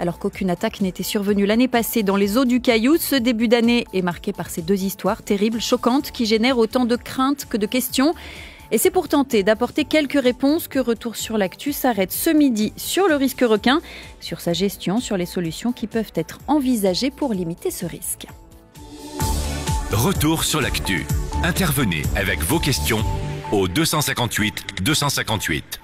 Alors qu'aucune attaque n'était survenue l'année passée dans les eaux du Caillou, ce début d'année est marqué par ces deux histoires terribles, choquantes, qui génèrent autant de craintes que de questions. Et c'est pour tenter d'apporter quelques réponses que Retour sur l'actu s'arrête ce midi sur le risque requin, sur sa gestion, sur les solutions qui peuvent être envisagées pour limiter ce risque. Retour sur l'actu. Intervenez avec vos questions au 258 258.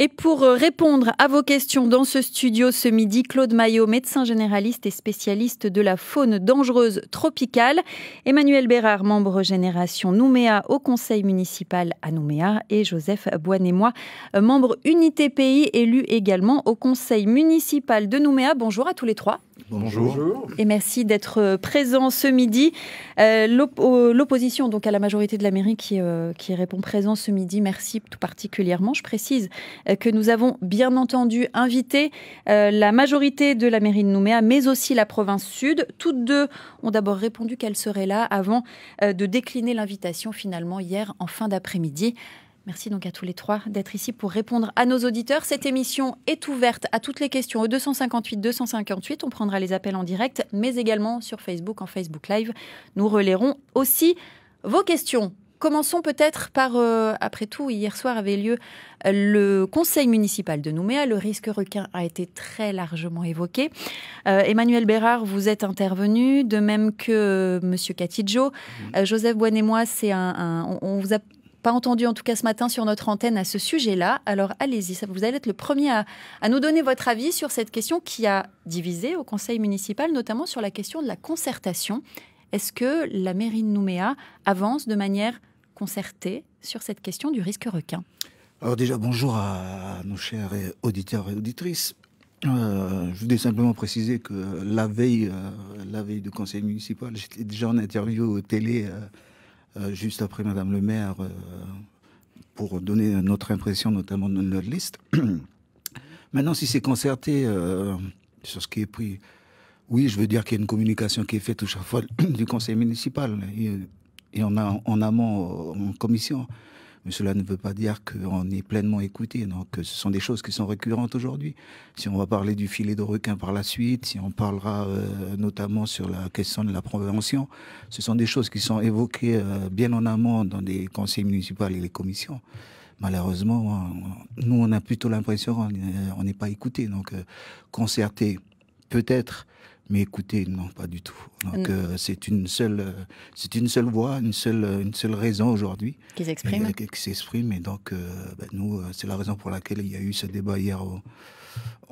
Et pour euh, répondre à vos questions dans ce studio ce midi, Claude Maillot, médecin généraliste et spécialiste de la faune dangereuse tropicale, Emmanuel Bérard, membre Génération Nouméa au conseil municipal à Nouméa, et Joseph moi, euh, membre Unité Pays, élu également au conseil municipal de Nouméa. Bonjour à tous les trois. Bonjour. Et merci d'être euh, présent ce midi. Euh, l'opposition donc à la majorité de la mairie qui, euh, qui, répond présent ce midi, merci tout particulièrement. Je précise que nous avons bien entendu invité la majorité de la mairie de Nouméa, mais aussi la province sud. Toutes deux ont d'abord répondu qu'elles seraient là avant de décliner l'invitation finalement hier en fin d'après-midi. Merci donc à tous les trois d'être ici pour répondre à nos auditeurs. Cette émission est ouverte à toutes les questions au 258 258. On prendra les appels en direct, mais également sur Facebook, en Facebook Live. Nous relayerons aussi vos questions. Commençons peut-être par, euh, après tout, hier soir avait lieu euh, le conseil municipal de Nouméa. Le risque requin a été très largement évoqué. Euh, Emmanuel Bérard, vous êtes intervenu, de même que M. Monsieur Katidjo. Joseph moi. c'est un, on, vous a pas entendu en tout cas ce matin sur notre antenne à ce sujet-là. Alors allez-y, vous allez être le premier à, nous donner votre avis sur cette question qui a divisé au conseil municipal, notamment sur la question de la concertation. Est-ce que la mairie de Nouméa avance de manière concertée sur cette question du risque requin Alors déjà, bonjour à nos chers auditeurs et auditrices. Euh, je voulais simplement préciser que la veille, euh, la veille du conseil municipal, j'étais déjà en interview télé euh, euh, juste après Madame le maire, euh, pour donner notre impression, notamment de notre liste. Maintenant, si c'est concerté euh, sur ce qui est pris, oui, je veux dire qu'il y a une communication qui est faite à chaque fois du conseil municipal et, on a en amont en commission. Mais cela ne veut pas dire qu'on est pleinement écouté. Donc, ce sont des choses qui sont récurrentes aujourd'hui. Si on va parler du filet de requin par la suite, si on parlera euh, notamment sur la question de la prévention, ce sont des choses qui sont évoquées euh, bien en amont dans les conseils municipaux et les commissions malheureusement, nous, on a plutôt l'impression qu'on euh, n'est pas écouté. Donc, concerté, peut-être, mais écoutez, non, pas du tout. Donc, euh, c'est une seule, euh, c'est une seule voix, une seule, euh, une seule raison aujourd'hui. Qui s'exprime. qui s'exprime. Et donc, ben, nous, c'est la raison pour laquelle il y a eu ce débat hier au,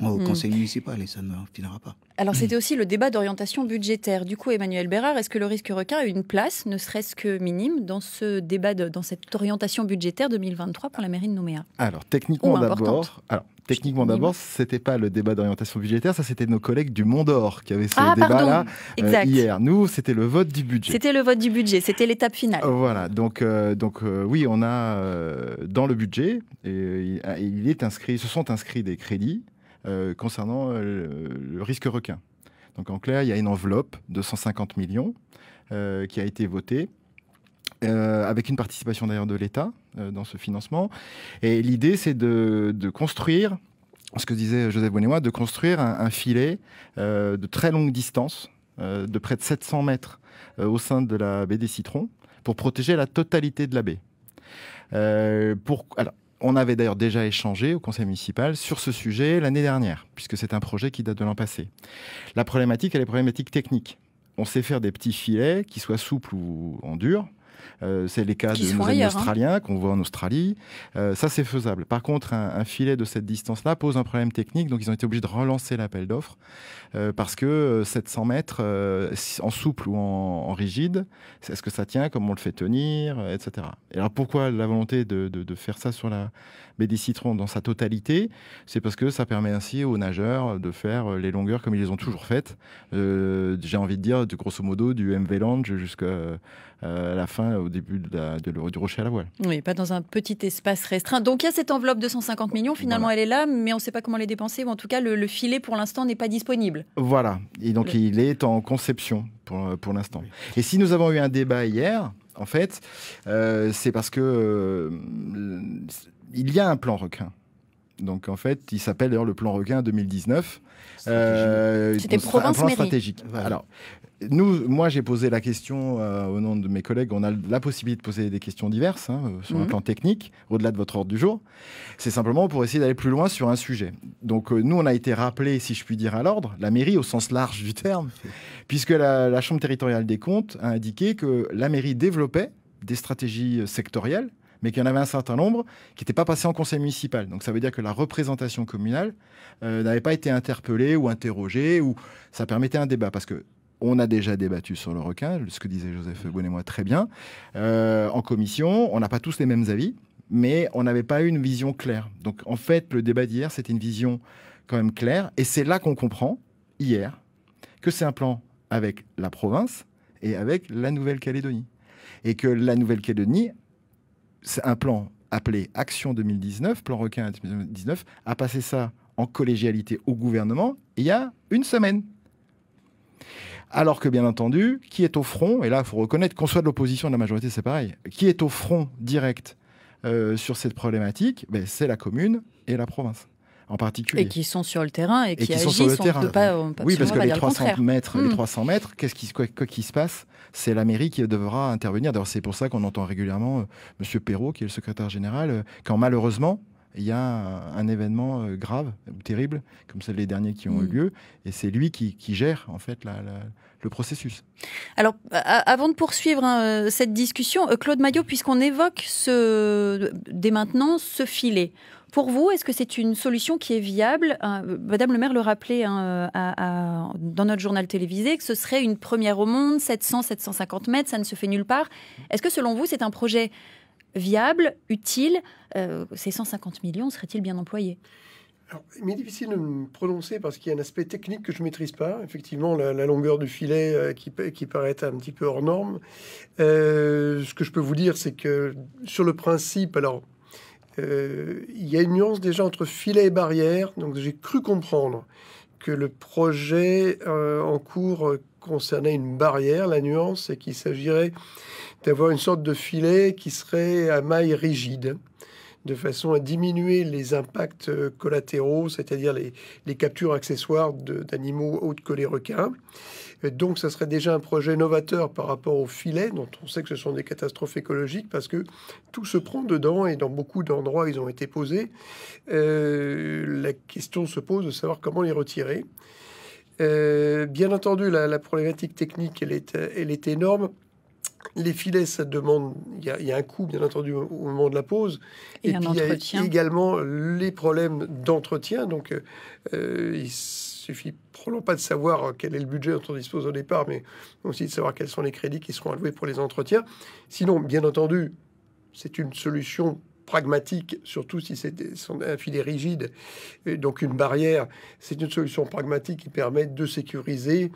au hmm. conseil municipal et ça ne finira pas. Alors hmm. c'était aussi le débat d'orientation budgétaire. Du coup, Emmanuel Bérard, est-ce que le risque requin a une place, ne serait-ce que minime, dans ce débat, dans cette orientation budgétaire 2023 pour la mairie de Nouméa Alors techniquement d'abord, ce techniquement d'abord, c'était pas le débat d'orientation budgétaire, ça c'était nos collègues du Mont d'Or qui avaient ce ah, débat-là euh, hier. Nous, c'était le vote du budget. C'était le vote du budget, c'était l'étape finale. Euh, voilà, donc euh, donc oui, on a dans le budget, il est inscrit, se sont inscrits des crédits euh, concernant euh, le risque requin. Donc en clair, il y a une enveloppe de 150 millions euh, qui a été votée. avec une participation d'ailleurs de l'État dans ce financement. Et l'idée, c'est de, construire, ce que disait Joseph moi, de construire un, filet de très longue distance, de près de 700 mètres au sein de la baie des Citrons, pour protéger la totalité de la baie. pour, alors, on avait d'ailleurs déjà échangé au conseil municipal sur ce sujet l'année dernière, puisque c'est un projet qui date de l'an passé. La problématique, elle est problématique technique. On sait faire des petits filets, qui soient souples ou en dur, euh, c'est les cas de nos amis hein. australiens qu'on voit en Australie. Euh, ça, c'est faisable. Par contre, un, filet de cette distance-là pose un problème technique. Donc, ils ont été obligés de relancer l'appel d'offres euh, parce que 700 mètres en souple ou en, rigide, est-ce que ça tient Comment on le fait tenir Etc. Et alors, pourquoi la volonté de, faire ça sur la baie des citrons dans sa totalité C'est parce que ça permet ainsi aux nageurs de faire les longueurs comme ils les ont toujours faites. J'ai envie de dire, du grosso modo, du MV Lange jusqu'à la fin au début de du rocher à la voile. Oui, pas dans un petit espace restreint. Donc il y a cette enveloppe de 150 millions, finalement elle est là, mais on ne sait pas comment les dépenser, ou en tout cas le, filet pour l'instant n'est pas disponible. Voilà, et donc il est en conception pour, l'instant. Et si nous avons eu un débat hier, en fait, euh, c'est parce que euh, il y a un plan requin. Donc en fait, il s'appelle d'ailleurs le plan requin 2019. Euh, C'était un plan stratégique. Alors, nous, moi, j'ai posé la question euh, au nom de mes collègues. On a la possibilité de poser des questions diverses hein, euh, sur un mhm. plan technique, au-delà de votre ordre du jour. C'est simplement pour essayer d'aller plus loin sur un sujet. Donc, nous, on a été rappelé, si je puis dire, à l'ordre, la mairie au sens large du terme, puisque la Chambre territoriale des comptes a indiqué que la mairie développait des stratégies sectorielles mais qu'il y en avait un certain nombre qui n'étaient pas passés en conseil municipal. Donc ça veut dire que la représentation communale euh, n'avait pas été interpellée ou interrogée, ou ça permettait un débat. Parce que on a déjà débattu sur le requin, ce que disait Joseph Bonnet moi très bien. Euh, en commission, on n'a pas tous les mêmes avis, mais on n'avait pas eu une vision claire. Donc en fait, le débat d'hier, c'était une vision quand même claire. Et c'est là qu'on comprend, hier, que c'est un plan avec la province et avec la Nouvelle-Calédonie. Et que la Nouvelle-Calédonie c'est un plan appelé Action 2019, plan requin 2019, a passé ça en collégialité au gouvernement il y a une semaine. Alors que, bien entendu, qui est au front, et là, il faut reconnaître qu'on soit de l'opposition de la majorité, c'est pareil, qui est au front direct euh, sur cette problématique, ben, c'est la commune et la province en particulier. Et qui sont sur le terrain et, qui, agissent. sur le terrain. oui, parce que les 300, mètres, 300 hmm. mètres, qu'est-ce qui, quoi, qui se passe C'est la mairie qui devra intervenir. D'ailleurs, c'est pour ça qu'on entend régulièrement M. Euh, Monsieur Perrault, qui est le secrétaire général, euh, quand malheureusement, il y a un, événement euh, grave, terrible, comme celle des derniers qui ont eu hmm. lieu, et c'est lui qui, gère en fait le processus. Alors, avant de poursuivre hein, cette discussion, Claude Maillot, puisqu'on évoque ce, dès maintenant ce filet, pour vous, est-ce que c'est une solution qui est viable euh, Madame le maire le rappelait hein, dans notre journal télévisé, que ce serait une première au monde, 700-750 mètres, ça ne se fait nulle part. Est-ce que selon vous, c'est un projet viable, utile euh, Ces 150 millions seraient-ils bien employés alors, il difficile de me prononcer parce qu'il y a un aspect technique que je ne maîtrise pas. Effectivement, la, longueur du filet euh, qui, qui, paraît un petit peu hors norme. ce que je peux vous dire, c'est que sur le principe, alors euh, il y a une nuance déjà entre filet et barrière. Donc j'ai cru comprendre que le projet euh, en cours euh, concernait une barrière. La nuance, et qu'il s'agirait d'avoir une sorte de filet qui serait à maille rigide de façon à diminuer les impacts euh, collatéraux, c'est-à-dire les, captures accessoires d'animaux autres que les requins. Euh, donc, ça serait déjà un projet novateur par rapport aux filets, dont on sait que ce sont des catastrophes écologiques parce que tout se prend dedans et dans beaucoup d'endroits ils ont été posés. Euh, la question se pose de savoir comment les retirer. bien entendu, la, problématique technique, elle elle est énorme les filets, ça demande, il y, a un coût bien entendu au, moment de la pause. et, puis il y a également les problèmes d'entretien. Donc, euh, euh, il suffit probablement pas de savoir quel est le budget dont on dispose au départ, mais aussi de savoir quels sont les crédits qui seront alloués pour les entretiens. Sinon, bien entendu, c'est une solution pragmatique, surtout si c'est un filet rigide, donc une barrière, c'est une solution pragmatique qui permet de sécuriser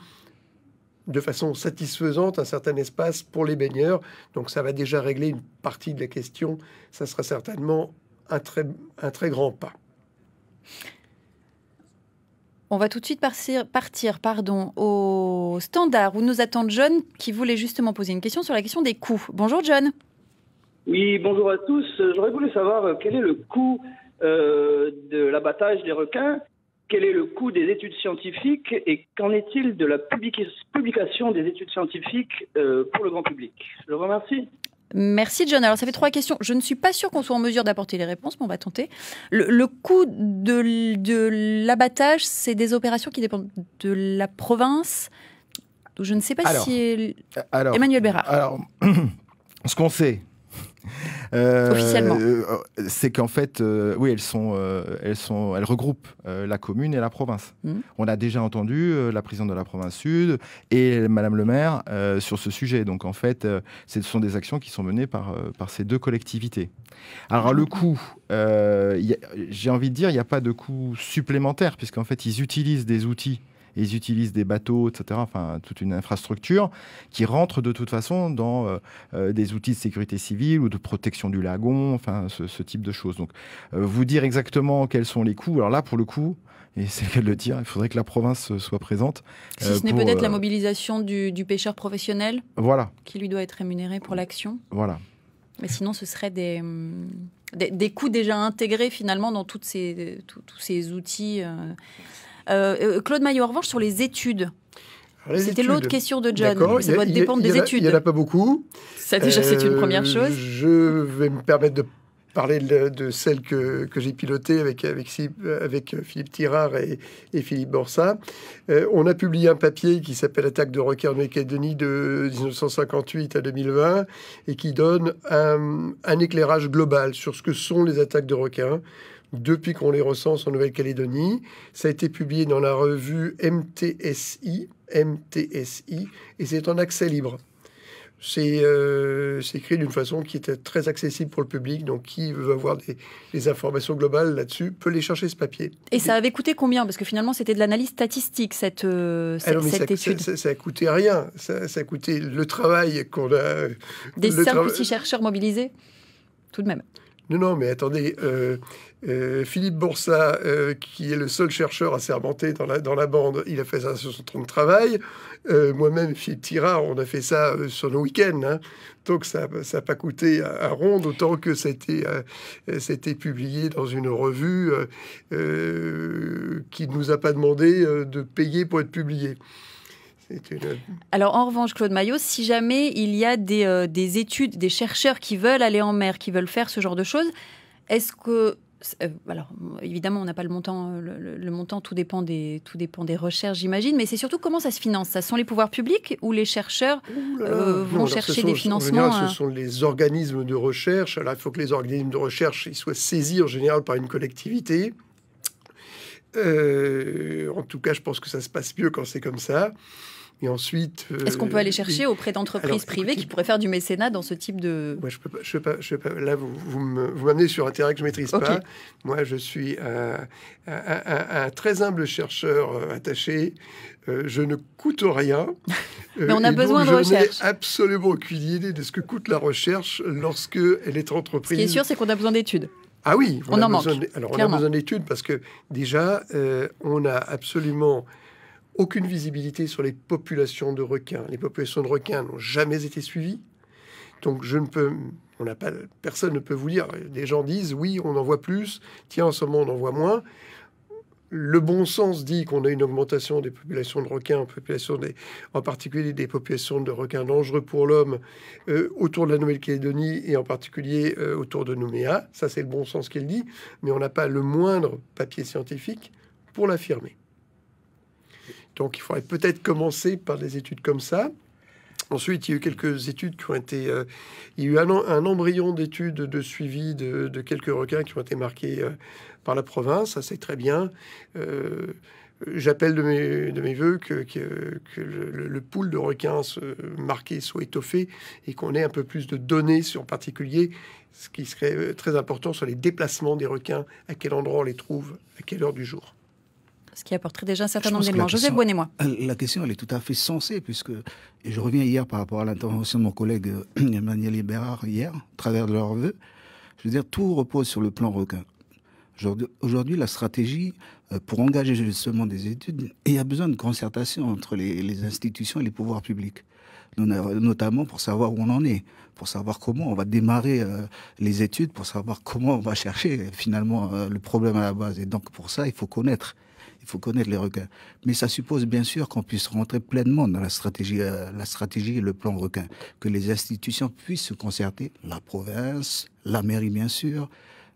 de façon satisfaisante un certain espace pour les baigneurs. Donc ça va déjà régler une partie de la question. Ça sera certainement un très, grand pas. On va tout de suite partir, pardon, au standard où nous attend John qui voulait justement poser une question sur la question des coûts. Bonjour John. Oui, bonjour à tous. J'aurais voulu savoir euh, quel est le coût euh, de l'abattage des requins quel est le coût des études scientifiques et qu'en est-il de la publication des études scientifiques euh, pour le grand public Je vous remercie. Merci John. Alors ça fait trois questions. Je ne suis pas sûr qu'on soit en mesure d'apporter les réponses, mais on va tenter. Le, coût de, l'abattage, c'est des opérations qui dépendent de la province. je ne sais pas si... Emmanuel Bérard. Alors, ce qu'on sait, Euh, euh, c'est qu'en fait, euh, oui, elles, sont, elles, sont, elles regroupent la commune et la province. Hmm. On a déjà entendu la présidente de la province sud et Madame le maire sur ce sujet. Donc en fait, ce sont des actions qui sont menées par, par ces deux collectivités. Alors le coût, j'ai envie de dire, il n'y a pas de coût supplémentaire, puisqu'en fait, ils utilisent des outils ils utilisent des bateaux, etc. Enfin, toute une infrastructure qui rentre de toute façon dans euh, euh, des outils de sécurité civile ou de protection du lagon, enfin, ce, type de choses. Donc, euh, vous dire exactement quels sont les coûts. Alors là, pour le coup, et c'est le cas de le dire, il faudrait que la province soit présente. Si ce n'est peut-être la mobilisation du, pêcheur professionnel. Voilà. Qui lui doit être rémunéré pour l'action. Voilà. Mais sinon, ce serait des. Hum, des, coûts déjà intégrés finalement dans toutes ces, tous ces outils euh, euh, Claude Maillot, en revanche, sur les études. C'était l'autre question de John. Ça doit dépendre des études. Il n'y en a pas beaucoup. Ça, déjà, c'est une première euh, chose. Je vais me permettre de parler de, celle que, j'ai pilotée avec, avec, Philippe Tirard et, Philippe Borsa. on a publié un papier qui s'appelle Attaque de requins en de 1958 à 2020 et qui donne un, un éclairage global sur ce que sont les attaques de requins depuis qu'on les recense en Nouvelle-Calédonie. Ça a été publié dans la revue MTSI, MTSI et c'est en accès libre. Euh, c'est écrit d'une façon qui était très accessible pour le public, donc qui veut avoir des, informations globales là-dessus peut les chercher ce papier. Et ça avait coûté combien Parce que finalement, c'était de l'analyse statistique cette, euh, ah cette, ça, étude. Ça, a coûté rien. Ça, a coûté le travail qu'on a. Des 5 petits chercheurs mobilisés, tout de même. Non, non, mais attendez, euh, euh, Philippe Boursa, euh, qui est le seul chercheur à dans dans la bande, il a fait ça sur son temps de travail. Moi-même, Philippe Tirard, on a fait ça sur nos week-ends. Hein. Donc ça n'a pas coûté un rond, autant que c'était c'était publié dans une revue qui ne nous a pas demandé de payer pour être publié. Alors en revanche, Claude Maillot, si jamais il y a euh, des, études, des chercheurs qui veulent aller en mer, qui veulent faire ce genre de choses, est-ce que euh, alors évidemment on n'a pas le montant euh, le, montant tout dépend des tout dépend des recherches j'imagine mais c'est surtout comment ça se finance ça sont les pouvoirs publics ou les chercheurs vont chercher des financements ce sont les organismes de recherche alors il faut que les organismes de recherche ils soient saisis en général par une collectivité en tout cas je pense que ça se passe mieux quand c'est comme ça ensuite. Euh, Est-ce qu'on peut aller chercher auprès d'entreprises privées qui pourraient faire du mécénat dans ce type de. Moi, je peux pas, je peux pas, je peux pas, là, vous, vous m'amenez sur un terrain que je maîtrise pas. Moi, je suis un, très humble chercheur euh, attaché. Euh, je ne coûte rien. Mais on a besoin de je recherche. absolument aucune idée de ce que coûte la recherche lorsque elle est entreprise. Ce qui est sûr, c'est qu'on a besoin d'études. Ah oui, on, en manque. alors, on a besoin d'études parce que déjà, on a absolument aucune visibilité sur les populations de requins. Les populations de requins n'ont jamais été suivies. Donc je ne peux, on n'a pas, personne ne peut vous dire. Des gens disent oui, on en voit plus. Tiens, en ce moment, on en voit moins. Le bon sens dit qu'on a une augmentation des populations de requins, population des, en particulier des populations de requins dangereux pour l'homme euh, autour de la Nouvelle-Calédonie et en particulier euh, autour de Nouméa. Ça, c'est le bon sens qu'il dit, mais on n'a pas le moindre papier scientifique pour l'affirmer. Donc il faudrait peut-être commencer par des études comme ça. Ensuite, il y a eu quelques études qui ont été. Euh, il y a eu un, embryon d'études de suivi de, quelques requins qui ont été marqués euh, par la province. Ça, c'est très bien. Euh, j'appelle de mes, de voeux que, le, pool de requins marqué soit étoffé et qu'on ait un peu plus de données sur en particulier ce qui serait très important sur les déplacements des requins, à quel endroit on les trouve, à quelle heure du jour ce qui apporterait déjà un certain nombre d'éléments. Joseph moi. Euh, la question, elle est tout à fait sensée, puisque et je reviens hier par rapport à l'intervention de mon collègue euh, Emmanuel Libérard, hier, à travers de leur vœu. Je veux dire, tout repose sur le plan requin. Aujourd'hui, la stratégie euh, pour engager justement des études, il y a besoin de concertation entre les, institutions et les pouvoirs publics notamment pour savoir où on en est, pour savoir comment on va démarrer les études, pour savoir comment on va chercher finalement le problème à la base. Et donc pour ça, il faut connaître. Il faut connaître les requins. Mais ça suppose bien sûr qu'on puisse rentrer pleinement dans la stratégie, euh, la stratégie et le plan requin, que les institutions puissent se concerter, la province, la mairie bien sûr,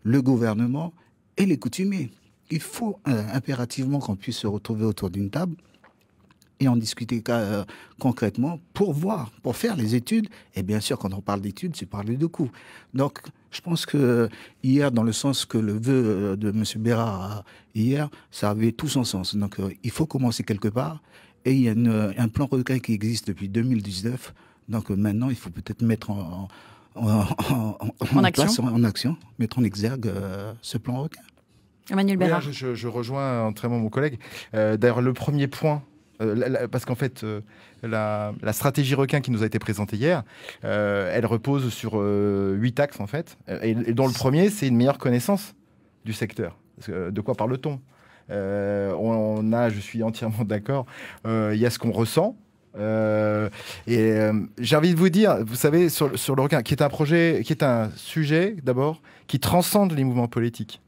le gouvernement et les coutumiers. Il faut euh, impérativement qu'on puisse se retrouver autour d'une table et en discuter euh, concrètement pour voir, pour faire les études. Et bien sûr, quand on parle d'études, c'est parler de coûts. Donc, je pense que euh, hier, dans le sens que le vœu euh, de M. Bérard hier, ça avait tout son sens. Donc, il faut commencer quelque part. Et il y a un plan requin qui existe depuis 2019. Donc, maintenant, il faut peut-être mettre en, en, action. Place, en, action, mettre en exergue ce plan requin. Emmanuel Bérard. je, je, rejoins entièrement mon collègue. D'ailleurs, le premier point euh, parce qu'en fait, euh, la, stratégie requin qui nous a été présentée hier, euh, elle repose sur huit axes en fait, et, dont le premier, c'est une meilleure connaissance du secteur. de quoi parle-t-on on, a, je suis entièrement d'accord, il y a ce qu'on ressent. et j'ai envie de vous dire, vous savez, sur, sur, le requin, qui est un projet, qui est un sujet d'abord, qui transcende les mouvements politiques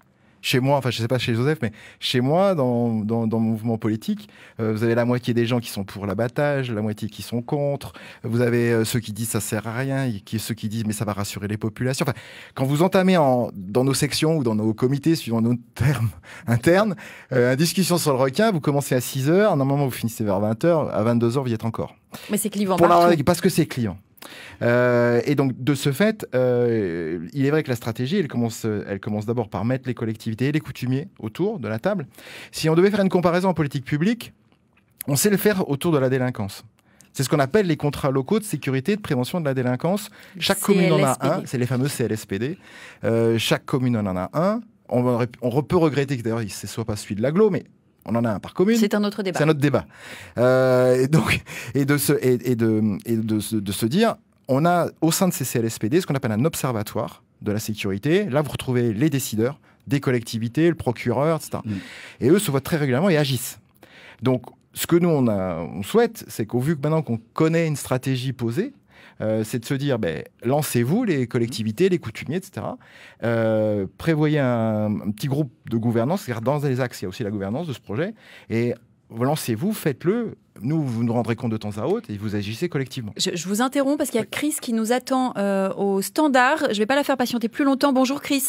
chez moi, enfin je ne sais pas chez Joseph, mais chez moi, dans, mon mouvement politique, euh, vous avez la moitié des gens qui sont pour l'abattage, la moitié qui sont contre, vous avez euh, ceux qui disent ça sert à rien, et ceux qui disent mais ça va rassurer les populations. quand vous entamez dans nos sections ou dans nos comités, suivant nos termes internes, euh, une discussion sur le requin, vous commencez à 6h, normalement vous finissez vers 20h, à 22h vous y êtes encore. Mais c'est clivant. parce que c'est client. Euh, et donc, de ce fait, euh, il est vrai que la stratégie, elle commence, elle commence d'abord par mettre les collectivités et les coutumiers autour de la table. Si on devait faire une comparaison en politique publique, on sait le faire autour de la délinquance. C'est ce qu'on appelle les contrats locaux de sécurité et de prévention de la délinquance. Chaque commune en a un, c'est les fameux CLSPD. Euh, chaque commune en a un. On, on peut regretter que d'ailleurs, ce ne soit pas celui de l'aglo, mais on en a un par commune. C'est un autre débat. C'est un autre débat. Euh, et donc, et de se, et, de, et de, se dire, on a au sein de ces CLSPD ce qu'on appelle un observatoire de la sécurité. Là, vous retrouvez les décideurs, des collectivités, le procureur, etc. Mm. Et eux se voient très régulièrement et agissent. Donc, ce que nous, on, a, on souhaite, c'est qu'au vu que maintenant qu'on connaît une stratégie posée, euh, c'est de se dire, ben, lancez-vous les collectivités, les coutumiers, etc. Euh, prévoyez un, petit groupe de gouvernance, car dans les axes, il y a aussi la gouvernance de ce projet, et lancez-vous, faites-le. Nous, vous nous rendrez compte de temps à autre et vous agissez collectivement. Je, vous interromps parce qu'il y a Chris qui nous attend euh, au standard. Je ne vais pas la faire patienter plus longtemps. Bonjour Chris.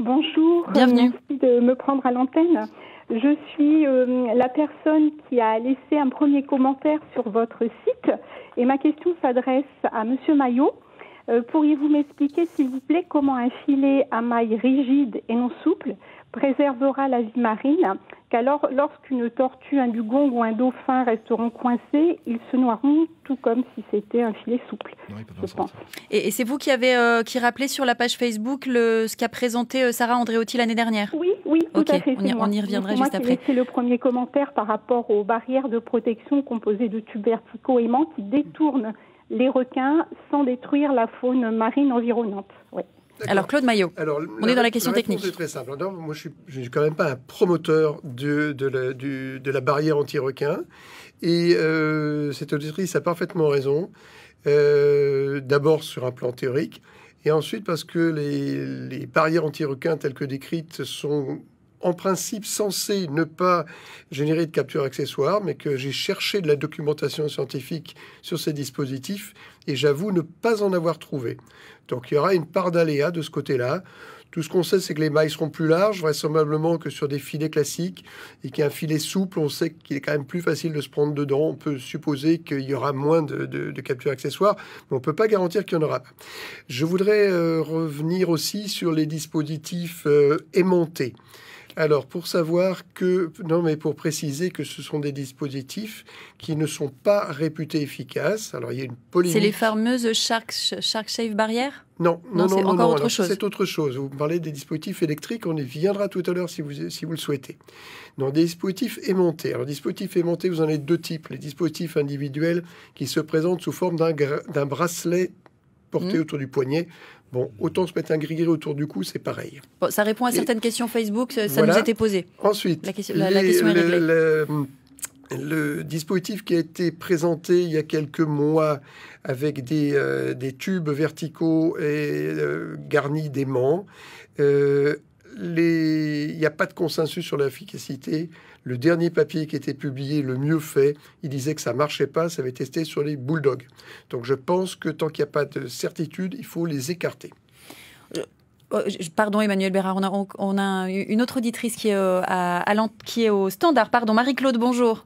Bonjour. Bienvenue. Merci de me prendre à l'antenne. Je suis euh, la personne qui a laissé un premier commentaire sur votre site et ma question s'adresse à Monsieur Maillot. Euh, pourriez-vous m'expliquer, s'il vous plaît, comment un filet à mailles rigides et non souple préservera la vie marine alors lorsqu'une tortue, un dugong ou un dauphin resteront coincés, ils se noieront tout comme si c'était un filet souple. Et, c'est vous qui avez euh, qui rappelé sur la page Facebook ce qu'a présenté euh, Sarah Andréotti l'année dernière Oui, oui, tout à fait. On y, reviendra juste après. C'est le premier commentaire par rapport aux barrières de protection composées de tubes verticaux aimants qui détournent les requins sans détruire la faune marine environnante. Alors Claude Maillot, on est dans la question technique. C'est très simple. moi, je ne suis quand même pas un promoteur de, la, barrière anti-requin. Et euh, cette auditrice a parfaitement raison. Euh, d'abord sur un plan théorique. Et ensuite parce que les, les barrières anti-requins telles que décrites sont en principe censé ne pas générer de capture accessoire, mais que j'ai cherché de la documentation scientifique sur ces dispositifs et j'avoue ne pas en avoir trouvé. Donc il y aura une part d'aléa de ce côté-là. Tout ce qu'on sait, c'est que les mailles seront plus larges, vraisemblablement que sur des filets classiques, et qu'un filet souple, on sait qu'il est quand même plus facile de se prendre dedans. On peut supposer qu'il y aura moins de, capture de captures accessoires, mais on ne peut pas garantir qu'il y en aura. Je voudrais euh, revenir aussi sur les dispositifs euh, aimantés. Alors, pour savoir que, non, mais pour préciser que ce sont des dispositifs qui ne sont pas réputés efficaces. Alors, il y a une polémique. C'est les fameuses Shark, shark Shave barrières non, non, non, non, encore autre chose. C'est autre chose. Vous parlez des dispositifs électriques, on y viendra tout à l'heure si vous, si vous le souhaitez. Dans des dispositifs aimantés. Alors, dispositifs aimantés, vous en avez deux types. Les dispositifs individuels qui se présentent sous forme d'un bracelet Hmm. autour du poignet. Bon, autant se mettre un gris autour du cou, c'est pareil. ça répond à certaines questions Facebook, ça nous a été posé. Ensuite, la question, Le, dispositif qui a été présenté il y a quelques mois avec des, euh, des tubes verticaux et euh, garnis d'aimants, euh, les... il n'y a pas de consensus sur l'efficacité. Le dernier papier qui était publié, le mieux fait, il disait que ça marchait pas, ça avait testé sur les bulldogs. Donc je pense que tant qu'il n'y a pas de certitude, il faut les écarter. Euh, oh, pardon Emmanuel Bérard, on a, une autre auditrice qui est, euh, qui est au standard. Pardon, Marie-Claude, bonjour.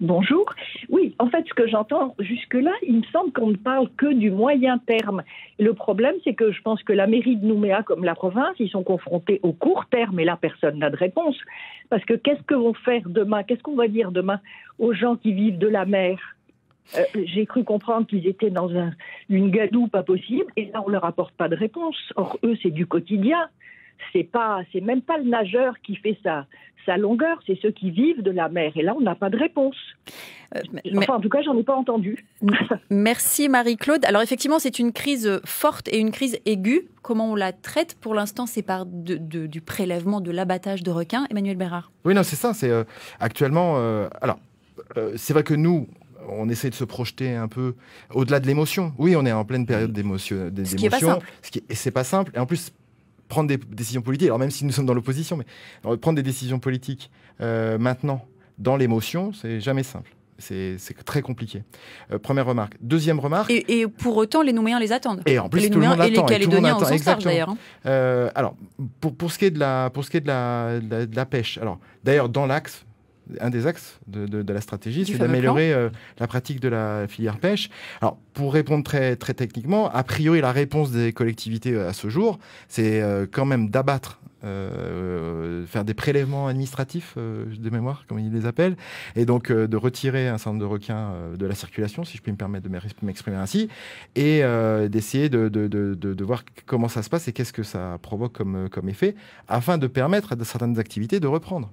Bonjour. Oui, en fait, ce que j'entends jusque-là, il me semble qu'on ne parle que du moyen terme. Le problème, c'est que je pense que la mairie de Nouméa, comme la province, ils sont confrontés au court terme et là, personne n'a de réponse. Parce que qu'est-ce que va faire demain Qu'est-ce qu'on va dire demain aux gens qui vivent de la mer euh, J'ai cru comprendre qu'ils étaient dans une gadoue pas possible et là, on ne leur apporte pas de réponse. Or, eux, c'est du quotidien c'est pas, c'est même pas le nageur qui fait sa, sa longueur, c'est ceux qui vivent de la mer. Et là, on n'a pas de réponse. Euh, enfin, en tout cas, j'en ai pas entendu. Merci Marie-Claude. Alors effectivement, c'est une crise forte et une crise aiguë. Comment on la traite Pour l'instant, c'est par du prélèvement, de l'abattage de requins. Emmanuel Bérard. Oui, non, c'est ça. C'est euh, actuellement. Euh, alors, c'est vrai que nous, on essaie de se projeter un peu au-delà de l'émotion. Oui, on est en pleine période d'émotion, des ce qui est pas simple. ce qui c'est pas simple. Et en plus, prendre des décisions politiques, alors même si nous sommes dans l'opposition, mais prendre des décisions politiques euh, maintenant dans l'émotion, c'est jamais simple. C'est très compliqué. Euh, première remarque. Deuxième remarque. Et, pour autant, les Nouméens les attendent. Et en plus, les tout le monde et les Calédoniens en sens large, d'ailleurs. Hein. Euh, alors, pour, pour, ce qui est de la, pour ce qui est de la, de la pêche, alors, d'ailleurs, dans l'axe, un des axes de, la stratégie, c'est d'améliorer euh, la pratique de la filière pêche. Alors, pour répondre très, très techniquement, a priori, la réponse des collectivités euh, à ce jour, c'est euh, quand même d'abattre, faire des prélèvements administratifs de mémoire, comme ils les appellent, et donc de retirer un certain de requins de la circulation, si je puis me permettre de m'exprimer ainsi, et d'essayer de, voir comment ça se passe et qu'est-ce que ça provoque comme effet, afin de permettre à certaines activités de reprendre.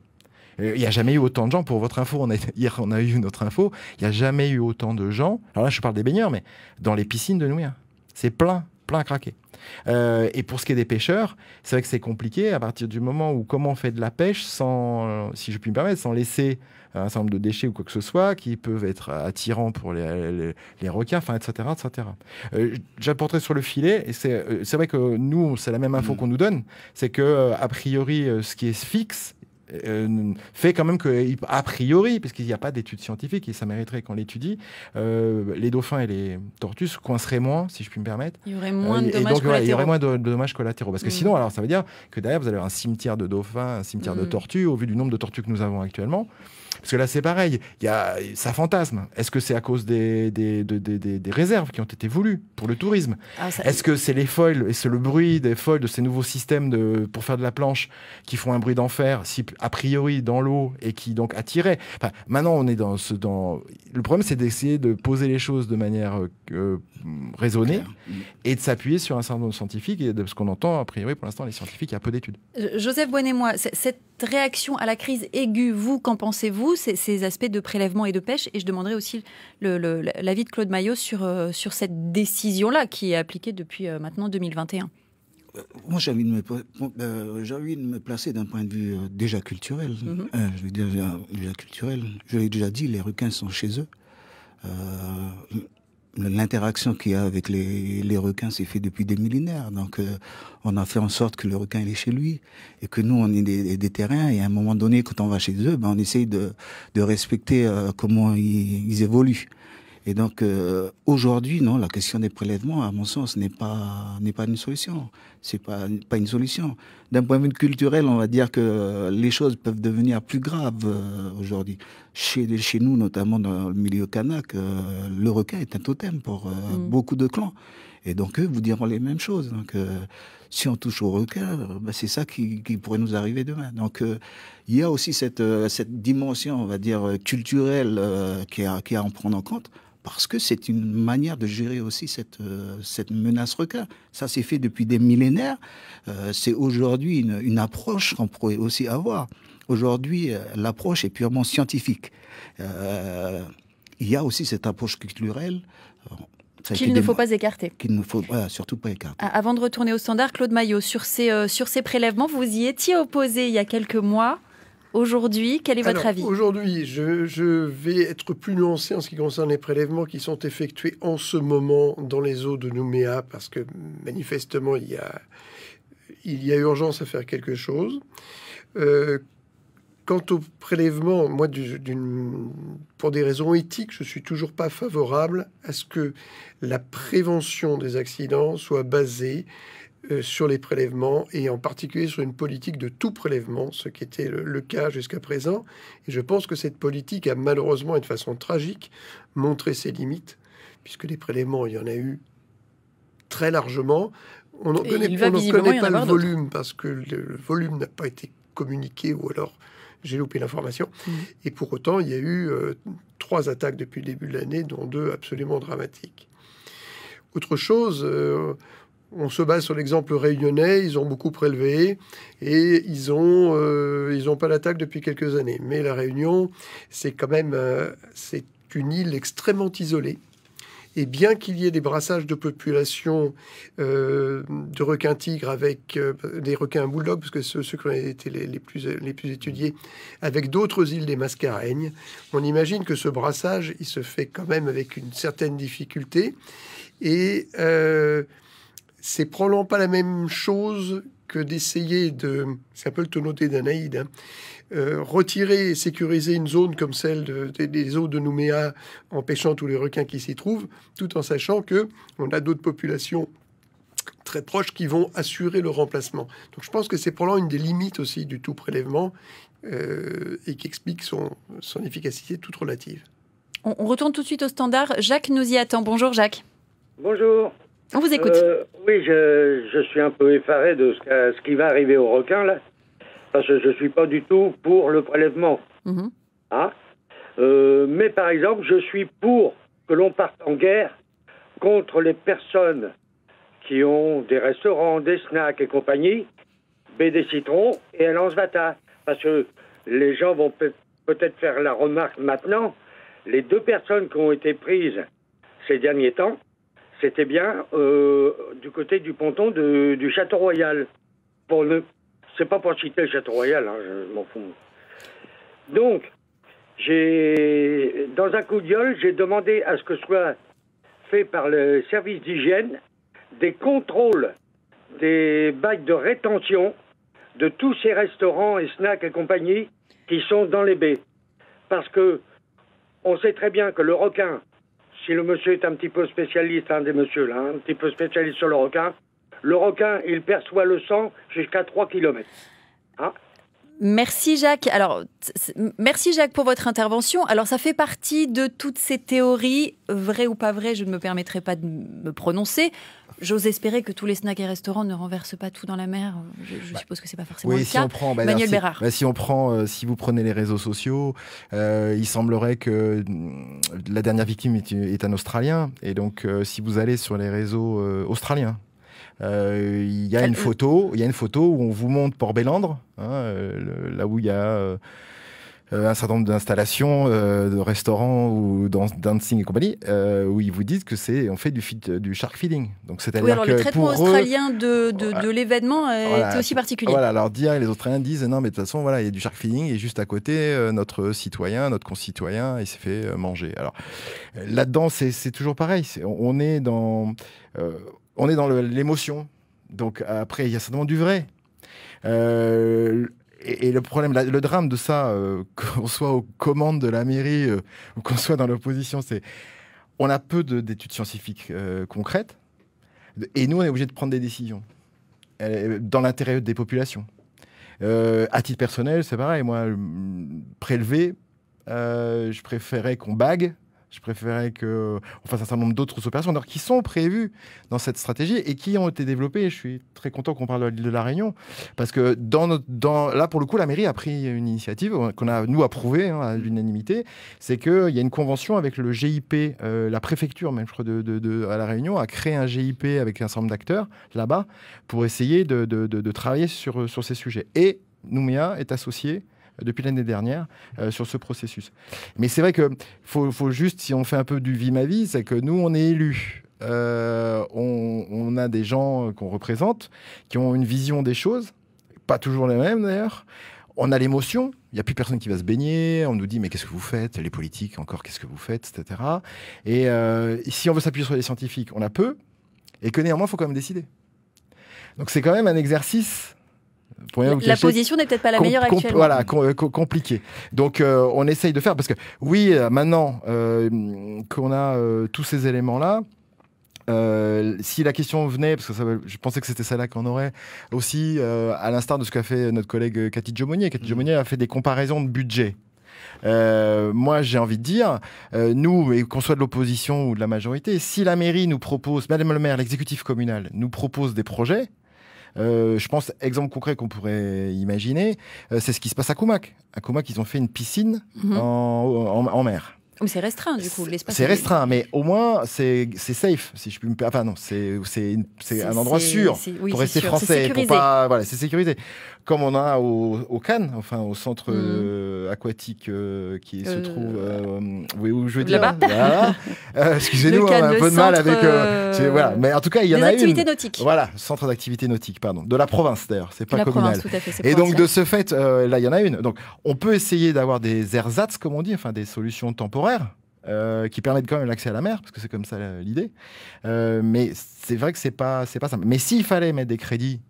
Euh, il n'y a jamais eu autant de gens. Pour votre info, on a, hier, on a eu notre info. Il n'y a jamais eu autant de gens. Alors là, je parle des baigneurs, mais dans les piscines de Nouméa. C'est plein, plein à craquer. Euh, et pour ce qui est des pêcheurs, c'est vrai que c'est compliqué à partir du moment où comment on fait de la pêche sans, euh, si je puis me permettre, sans laisser un certain nombre de déchets ou quoi que ce soit qui peuvent être attirants pour les, requins, enfin, etc. etc. J'apporterai sur le filet, et c'est vrai que nous, c'est la même info mm. qu'on nous donne, c'est que, a priori, ce qui est fixe, euh, fait quand même que, a priori, puisqu'il n'y a pas d'études scientifiques, et ça mériterait qu'on l'étudie, euh, les dauphins et les tortues coinceraient moins, si je puis me permettre. Il y aurait moins de euh, dommages donc, collatéraux. il y aurait moins de, dommages collatéraux. Parce que mm. sinon, alors ça veut dire que derrière, vous allez avoir un cimetière de dauphins, un cimetière de mm. tortues, au vu du nombre de tortues que nous avons actuellement. Parce que là, c'est pareil. Il y a, ça fantasme. Est-ce que c'est à cause des des, réserves qui ont été voulues pour le tourisme ah, Est-ce que c'est les foils et c'est le bruit des foils de ces nouveaux systèmes de, pour faire de la planche qui font un bruit d'enfer, si, a priori dans l'eau et qui donc attiraient Maintenant, on est dans ce. Dans... Le problème, c'est d'essayer de poser les choses de manière euh, raisonnée mm. et de s'appuyer sur un certain nombre de scientifiques et de ce qu'on entend, a priori, pour l'instant, les scientifiques, il y a peu d'études. Joseph et moi, cette réaction à la crise aiguë, vous, qu'en pensez-vous ces, aspects de prélèvement et de pêche Et je demanderai aussi l'avis de Claude Maillot sur, euh, sur cette décision-là qui est appliquée depuis euh, maintenant 2021. Euh, moi, j'ai envie, de me placer d'un point de vue déjà culturel. Mm-hmm. je veux dire, culturel. Je l'ai déjà dit, les requins sont chez eux l'interaction qu'il y a avec les, requins s'est fait depuis des millénaires. Donc, euh, on a fait en sorte que le requin il est chez lui et que nous, on est des, des terrains. Et à un moment donné, quand on va chez eux, ben, on essaye de, de respecter euh, comment ils évoluent. Et donc euh, aujourd'hui, non, la question des prélèvements, à mon sens, n'est pas n'est pas une solution. C'est pas pas une solution. D'un point de vue culturel, on va dire que les choses peuvent devenir plus graves euh, aujourd'hui. Chez chez nous, notamment dans le milieu kanak, euh, le requin est un totem pour mm. beaucoup de clans. Et donc eux vous diront les mêmes choses. Donc si on touche au requin, bah, c'est ça qui, pourrait nous arriver demain. Donc il y a aussi cette, cette dimension, on va dire, culturelle qui, a, qui a à en prendre en compte parce que c'est une manière de gérer aussi cette, euh, menace requin. Ça s'est fait depuis des millénaires. Euh, c'est aujourd'hui une, approche qu'on pourrait aussi avoir. Aujourd'hui, euh, l'approche est purement scientifique. il y a aussi cette approche culturelle. Qu'il ne faut pas écarter. Qu'il ne faut surtout pas écarter. Avant de retourner au standard, Claude Maillot, sur sur ces prélèvements, vous y étiez opposé il y a quelques mois aujourd'hui. Quel est votre avis Aujourd'hui, je, vais être plus nuancé en ce qui concerne les prélèvements qui sont effectués en ce moment dans les eaux de Nouméa, parce que manifestement, il y a, il y a urgence à faire quelque chose. Euh, quant au prélèvement, moi, pour des raisons éthiques, je suis toujours pas favorable à ce que la prévention des accidents soit basée euh, sur les prélèvements et en particulier sur une politique de tout prélèvement, ce qui était le, cas jusqu'à présent. Et je pense que cette politique a malheureusement et de façon tragique montré ses limites, puisque les prélèvements, il y en a eu très largement. On ne connaît, pas le volume parce que le volume n'a pas été communiqué ou alors j'ai loupé l'information. Mm. Et pour autant, il y a eu euh, trois attaques depuis le début de l'année, dont deux absolument dramatiques. Autre chose, euh, on se base sur l'exemple réunionnais, ils ont beaucoup prélevé et ils n'ont euh, ils ont pas l'attaque depuis quelques années. Mais la Réunion, c'est quand même euh, une île extrêmement isolée. Et bien qu'il y ait des brassages de population euh, de requins tigres avec des requins bouledogues parce que ceux, ceux qui ont été les, plus, les plus étudiés, avec d'autres îles des Mascareignes, on imagine que ce brassage, il se fait quand même avec une certaine difficulté. Et c'est probablement pas la même chose que d'essayer de, c'est un peu le d'Anaïde, hein, euh, retirer et sécuriser une zone comme celle de, des eaux de Nouméa, empêchant tous les requins qui s'y trouvent, tout en sachant que on a d'autres populations très proches qui vont assurer le remplacement. Donc je pense que c'est probablement une des limites aussi du tout prélèvement euh, et qui explique son, efficacité toute relative. on retourne tout de suite au standard. Jacques nous y attend. Bonjour Jacques. Bonjour. On vous écoute. Euh, oui, je, je, suis un peu effaré de ce, ce, qui va arriver aux requins, là. Parce que je ne suis pas du tout pour le prélèvement. Mhm. Hein euh, mais par exemple, je suis pour que l'on parte en guerre contre les personnes qui ont des restaurants, des snacks et compagnie, des citrons et Alance lance Parce que les gens vont peut-être faire la remarque maintenant, les deux personnes qui ont été prises ces derniers temps, c'était bien euh, du côté du ponton du Château Royal. Pour le, c'est pas pour citer le Château Royal, hein, je m'en fous. Donc, j'ai, dans un coup de j'ai demandé à ce que soit fait par le service d'hygiène des contrôles des bagues de rétention de tous ces restaurants et snacks et compagnie qui sont dans les baies. Parce que on sait très bien que le requin, si le monsieur est un petit peu spécialiste, un hein, des monsieur là, hein, un petit peu spécialiste sur le requin, le requin, il perçoit le sang jusqu'à 3 km. Hein Merci Jacques. Alors, merci Jacques pour votre intervention. Alors, ça fait partie de toutes ces théories, vraies ou pas vraies, je ne me permettrai pas de me prononcer. J'ose espérer que tous les snacks et restaurants ne renversent pas tout dans la mer. Je, bah, suppose que c'est pas forcément le si cas. On prend, bah, bah, si, euh, si vous prenez les réseaux sociaux, euh, il semblerait que mm, la dernière victime est, un Australien. Et donc, euh, si vous allez sur les réseaux australiens, euh, il y a une photo, il y a une photo où on vous montre Port Bélandre, hein, euh, là où il y a euh, un certain nombre d'installations, de restaurants ou dans dancing et compagnie, où ils vous disent que c'est on fait du, du shark feeding. Donc c'est à alors que le traitement australien de, l'événement est aussi particulier. alors dire les Australiens disent non mais de toute façon voilà il y a du shark feeding et juste à côté notre citoyen, notre concitoyen, il s'est fait manger. Alors là-dedans c'est toujours pareil, on est dans on est dans l'émotion. Donc après, il y a certainement du vrai. Euh, et, le problème, le drame de ça, euh, qu'on soit aux commandes de la mairie euh, ou qu'on soit dans l'opposition, c'est on a peu d'études scientifiques concrètes. Et nous, on est obligé de prendre des décisions dans l'intérêt des populations. à titre personnel, c'est pareil. Moi, prélevé, je préférais qu'on bague je préférais qu'on fasse un certain nombre d'autres opérations qui sont prévues dans cette stratégie et qui ont été développées. Je suis très content qu'on parle de la Réunion parce que là, pour le coup, la mairie a pris une initiative euh, qu'on a, nous, approuvée hein, à l'unanimité. C'est qu'il y a une convention avec le GIP, euh, la préfecture même, je crois, à la Réunion, a créé un GIP avec un certain nombre d'acteurs là-bas pour essayer de, travailler sur, ces sujets. Et Nouméa est associé depuis l'année dernière euh, sur ce processus. Mais c'est vrai que faut, faut, juste, si on fait un peu du vie ma vie, c'est que nous, on est élus. Euh, on, on a des gens qu'on représente qui ont une vision des choses, pas toujours les mêmes d'ailleurs. On a l'émotion, il n'y a plus personne qui va se baigner, on nous dit mais qu'est-ce que vous faites, les politiques encore, qu'est-ce que vous faites, etc. Et euh, si on veut s'appuyer sur les scientifiques, on a peu, et que néanmoins, il faut quand même décider. Donc c'est quand même un exercice la position n'est peut-être pas la meilleure actuellement. Voilà, euh, compliqué. Donc euh, on essaye de faire parce que oui, euh, maintenant qu'on a tous ces éléments là. si la question venait, parce que je pensais que c'était celle-là qu'on aurait aussi, à l'instar de ce qu'a fait notre collègue Cathy Jomonier. Cathy mm-hmm. Jomonier a fait des comparaisons de budget. moi, j'ai envie de dire, nous, qu'on soit de l'opposition ou de la majorité, si la mairie nous propose, Madame le maire, l'exécutif communal, nous propose des projets, euh, je pense, exemple concret qu'on pourrait imaginer, euh, c'est ce qui se passe à Kumak À Koumak, ils ont fait une piscine mhm. en, en, mer. c'est restreint, du coup, l'espace. C'est restreint, mais au moins, c'est safe, si je puis me Enfin, non, c'est un endroit sûr pour rester français. Pour pas, voilà, c'est sécurisé comme on a au, Cannes, enfin au centre mm. euh, aquatique euh, qui se euh, trouve, oui, où je veux dire, là, excusez-nous, on a un peu de mal avec, voilà, mais en tout cas, il y en a une. Voilà, centre d'activité nautique, pardon, de la province d'ailleurs, c'est pas communal. et donc de ce fait, là, il y en a une. Donc, on peut essayer d'avoir des ersatz, comme on dit, enfin des solutions temporaires. qui permettent quand même l'accès à la mer, parce que c'est comme ça l'idée. mais c'est vrai que c'est pas, c'est pas simple. Mais s'il fallait mettre des crédits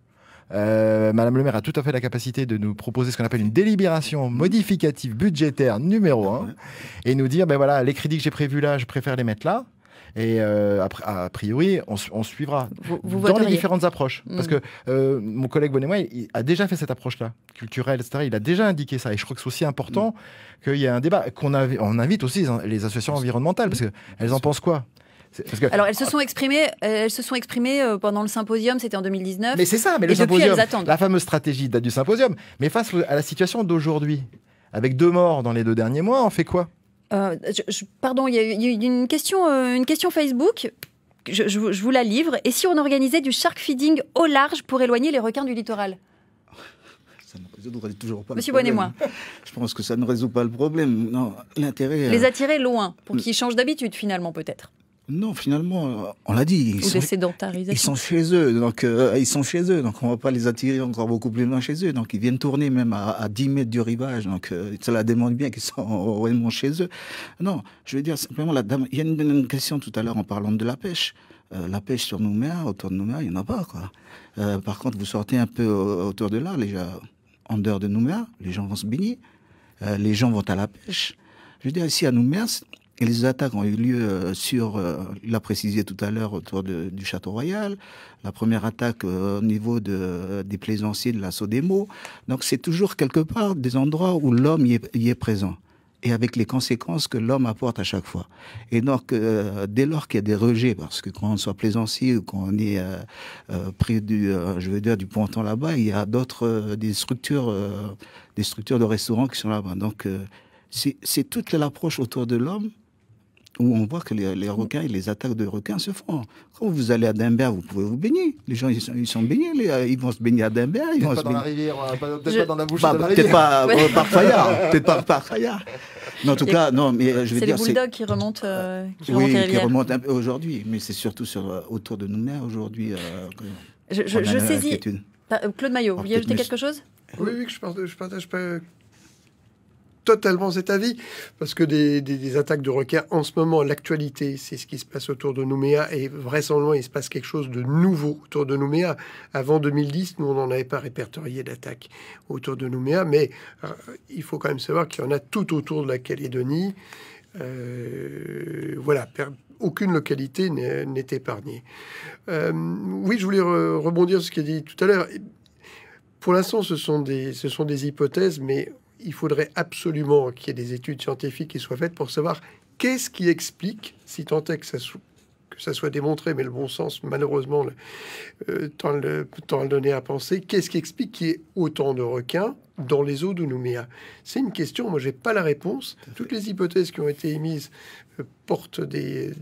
euh, Madame le maire a tout à fait la capacité de nous proposer ce qu'on appelle une délibération modificative budgétaire numéro 1 et nous dire ben voilà, les crédits que j'ai prévus là, je préfère les mettre là. Et euh, a, priori, on, suivra dans les différentes approches. Mm. Parce que euh, mon collègue Bonnemoy a déjà fait cette approche-là, culturelle, etc. Il a déjà indiqué ça. Et je crois que c'est aussi important mm. qu'il y ait un débat, qu'on on invite aussi les associations environnementales, parce qu'elles en pensent quoi alors, elles se sont exprimées, euh, elles se sont exprimées euh, pendant le symposium, c'était en 2019. Mais c'est ça, mais le symposium, la fameuse stratégie date du symposium. Mais face à la situation d'aujourd'hui, avec deux morts dans les deux derniers mois, on fait quoi euh, Pardon, il y a une question, une question Facebook. Je, vous la livre. Et si on organisait du shark feeding au large pour éloigner les requins du littoral toujours pas Monsieur Bonnet, moi. Je pense que ça ne résout pas le problème. Non, l'intérêt. Les attirer loin, pour mm. qu'ils changent d'habitude finalement peut-être. Non, finalement, euh, on l'a dit. Ils sont, Ils sont chez eux, donc euh, ils sont chez eux, donc on va pas les attirer encore beaucoup plus loin chez eux. Donc ils viennent tourner même à, 10 mètres du rivage, donc cela euh, demande bien qu'ils sont vraiment chez eux. Non, je veux dire simplement, la dame, il y a une, question tout à l'heure en parlant de la pêche. la pêche sur nos autour de nos il n'y en a pas. Quoi. par contre, vous sortez un peu autour de là, déjà, en dehors de nos les gens vont se baigner, les gens vont à la pêche. Je veux dire, ici à nos mers, et les attaques ont eu lieu euh, sur, euh, il l'a précisé tout à l'heure, autour de, du Château Royal. La première attaque euh, au niveau de, des plaisanciers de l'assaut des mots. Donc c'est toujours quelque part des endroits où l'homme y, est, présent. Et avec les conséquences que l'homme apporte à chaque fois. Et donc, dès lors qu'il y a des rejets, parce que quand on soit plaisancier ou quand on est euh, près du, je veux dire, du ponton là-bas, il y a d'autres, des structures, des structures de restaurants qui sont là-bas. Donc, c'est toute l'approche autour de l'homme où on voit que les, requins et les attaques de requins se font. Quand vous allez à Dimbéa, vous pouvez vous baigner. Les gens, ils sont, baignés, euh, ils vont se baigner à Dimbéa. Ils vont pas se dans la euh, peut-être pas dans la bouche bah, de la rivière. Euh, peut-être pas par Fayard, peut pas par en tout cas, non, mais je veux dire... C'est les bulldogs qui remontent, qui oui, qui remontent aujourd'hui, mais c'est surtout autour de nous-mêmes, aujourd'hui. je, saisis... Ah, Claude Maillot, vous ah, vouliez ajouter quelque chose oui, oui, que je partage, je partage pas totalement cet avis, parce que des, attaques de requins en ce moment, l'actualité, c'est ce qui se passe autour de Nouméa, et vraisemblablement, il se passe quelque chose de nouveau autour de Nouméa. Avant 2010, nous, on n'en avait pas répertorié d'attaque autour de Nouméa, mais euh, il faut quand même savoir qu'il y en a tout autour de la Calédonie. Euh, voilà, aucune localité n'est épargnée. Euh, oui, je voulais rebondir sur ce qui est dit tout à l'heure. Pour l'instant, ce, sont des, ce sont des hypothèses, mais il faudrait absolument qu'il y ait des études scientifiques qui soient faites pour savoir qu'est-ce qui explique, si tant est que ça, soit démontré, mais le bon sens, malheureusement, le euh, tant le, le donner à penser, qu'est-ce qui explique qu'il y ait autant de requins dans les eaux de C'est une question, moi, j'ai pas la réponse. Toutes les hypothèses qui ont été émises euh, portent des,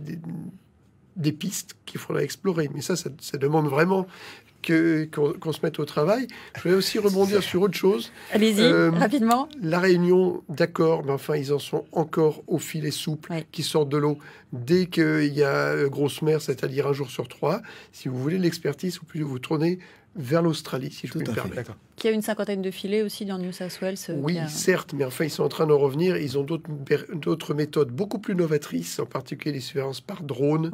pistes qu'il faudrait explorer. Mais ça, ça, ça demande vraiment qu'on se mette au travail. Je voulais aussi rebondir sur autre chose. Allez-y, euh, rapidement. La réunion, d'accord, mais enfin, ils en sont encore au filet souple qui sort de l'eau. Dès qu'il y a euh, grosse mer, c'est-à-dire un jour sur trois, si vous voulez l'expertise, vous, vous trônez vers l'Australie, si je Tout peux me permettre. Qui a une cinquantaine de filets aussi dans New South Wales. Euh, oui, certes, mais enfin, ils sont en train de revenir. Ils ont d'autres méthodes beaucoup plus novatrices, en particulier les surveillances par drone,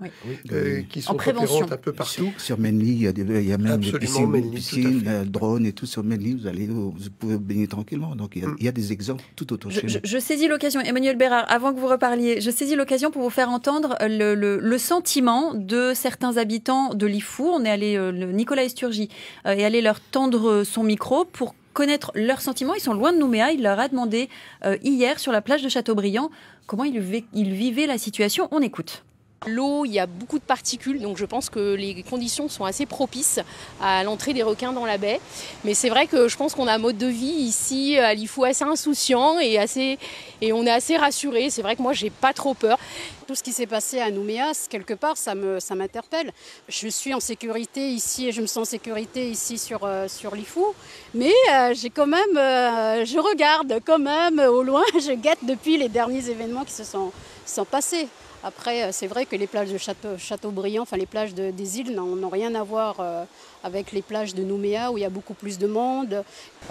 euh, qui sont opérantes un peu partout. Sur, Manly, il y a, même des piscines, des euh, et tout. Sur Manly, vous, allez, vous pouvez baigner tranquillement. Donc, il y a, mm. des exemples tout autour je, je, je saisis l'occasion, Emmanuel Bérard, avant que vous reparliez, je saisis l'occasion pour vous faire entendre le, sentiment de certains habitants de Lifou. On est allé, Nicolas Esturgi, euh, et aller leur tendre euh, son micro pour connaître leurs sentiments. Ils sont loin de Nouméa. Il leur a demandé euh, hier sur la plage de Châteaubriand comment ils vivaient la situation. On écoute. L'eau, il y a beaucoup de particules, donc je pense que les conditions sont assez propices à l'entrée des requins dans la baie. Mais c'est vrai que je pense qu'on a un mode de vie ici à l'IFO assez insouciant et, et on est assez rassuré. C'est vrai que moi, j'ai pas trop peur. Tout ce qui s'est passé à Nouméa, quelque part, ça m'interpelle. je suis en sécurité ici et je me sens en sécurité ici sur, euh, l'IFO. Mais euh, quand même, euh, je regarde quand même au loin, je guette depuis les derniers événements qui se sont passés. Après, euh, c'est vrai que les plages de Château, Châteaubriand, enfin les plages des îles, n'ont rien à voir euh, avec les plages de Nouméa où il y a beaucoup plus de monde.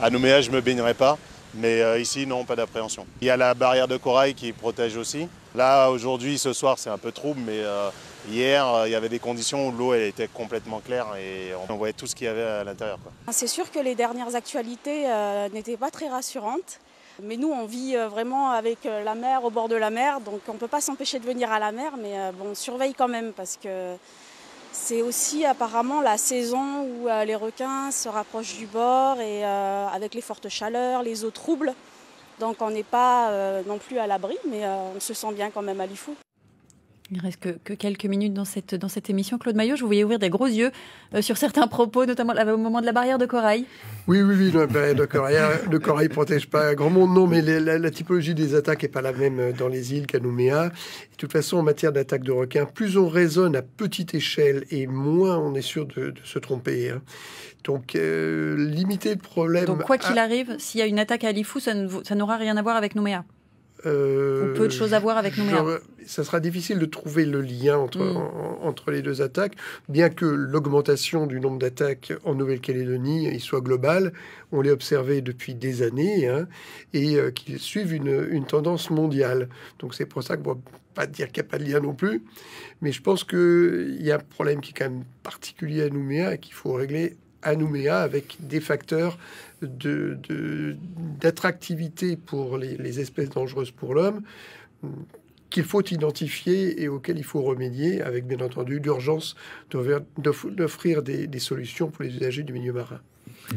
À Nouméa, je ne me baignerai pas, mais euh, ici, non, pas d'appréhension. Il y a la barrière de corail qui protège aussi. Là, aujourd'hui, ce soir, c'est un peu trouble, mais hier, il y avait des conditions où l'eau était complètement claire et on voyait tout ce qu'il y avait à l'intérieur. C'est sûr que les dernières actualités n'étaient pas très rassurantes. Mais nous, on vit euh, vraiment avec euh, la mer, au bord de la mer, donc on ne peut pas s'empêcher de venir à la mer, mais euh, bon, on surveille quand même parce que c'est aussi apparemment la saison où les requins se rapprochent du bord et avec les fortes chaleurs, les eaux troubles. Donc on n'est pas non plus à l'abri, mais on se sent bien quand même à Lifou. Il reste que, que, quelques minutes dans cette, dans cette émission. Claude Maillot, je vous ouvrir des gros yeux euh, sur certains propos, notamment au moment de la barrière de corail. Oui, oui, oui, la barrière de corail ne euh, protège pas grand monde, non, mais la, typologie des attaques n'est pas la même euh, dans les îles qu'à Nouméa. De toute façon, en matière d'attaque de requins, plus on raisonne à petite échelle et moins on est sûr de, se tromper. Hein. Donc, limiter le problème. Donc, quoi qu'il arrive, s'il y a une attaque à Alifou, ça n'aura rien à voir avec Nouméa euh, peu de choses à voir avec nous ça sera difficile de trouver le lien entre, mm. entre les deux attaques, bien que l'augmentation du nombre d'attaques en Nouvelle-Calédonie soit globale. On l'a observé depuis des années hein, et qui euh, qu'ils suivent une, tendance mondiale. Donc c'est pour ça que bon, pas dire qu'il n'y a pas de lien non plus, mais je pense qu'il y a un problème qui est quand même particulier à Nouméa et qu'il faut régler à avec des facteurs d'attractivité de, pour les, espèces dangereuses pour l'homme mm, qu'il faut identifier et auxquels il faut remédier, avec bien entendu l'urgence d'offrir des, solutions pour les usagers du milieu marin.